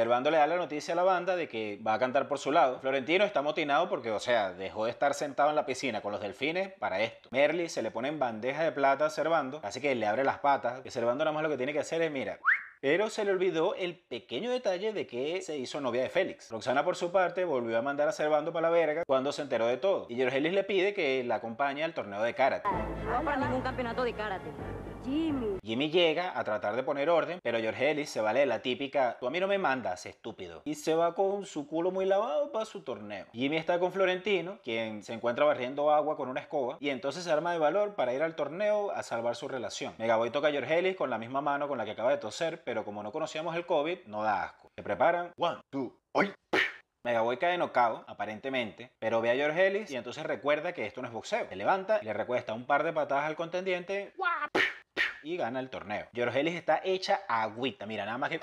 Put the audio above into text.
Servando le da la noticia a la banda de que va a cantar por su lado. Florentino está motinado porque, o sea, dejó de estar sentado en la piscina con los delfines para esto. Merly se le pone en bandeja de plata a Servando, así que le abre las patas. Y Servando nada más lo que tiene que hacer es, mira, pero se le olvidó el pequeño detalle de que se hizo novia de Félix. Roxana, por su parte, volvió a mandar a Servando para la verga cuando se enteró de todo. Y Georgelis le pide que la acompañe al torneo de karate. No para ningún campeonato de karate. Jimmy. Jimmy llega a tratar de poner orden, pero Georgelis se vale la típica tú a mí no me mandas, estúpido. Y se va con su culo muy lavado para su torneo. Jimmy está con Florentino, quien se encuentra barriendo agua con una escoba, y entonces se arma de valor para ir al torneo a salvar su relación. Megaboy toca a Georgelis con la misma mano con la que acaba de toser, pero como no conocíamos el COVID, no da asco. Se preparan, one, two, hoy. Megaboy cae nocao, aparentemente, pero ve a George Ellis y entonces recuerda que esto no es boxeo. Se levanta y le recuesta un par de patadas al contendiente y gana el torneo. George Ellis está hecha agüita, mira, nada más que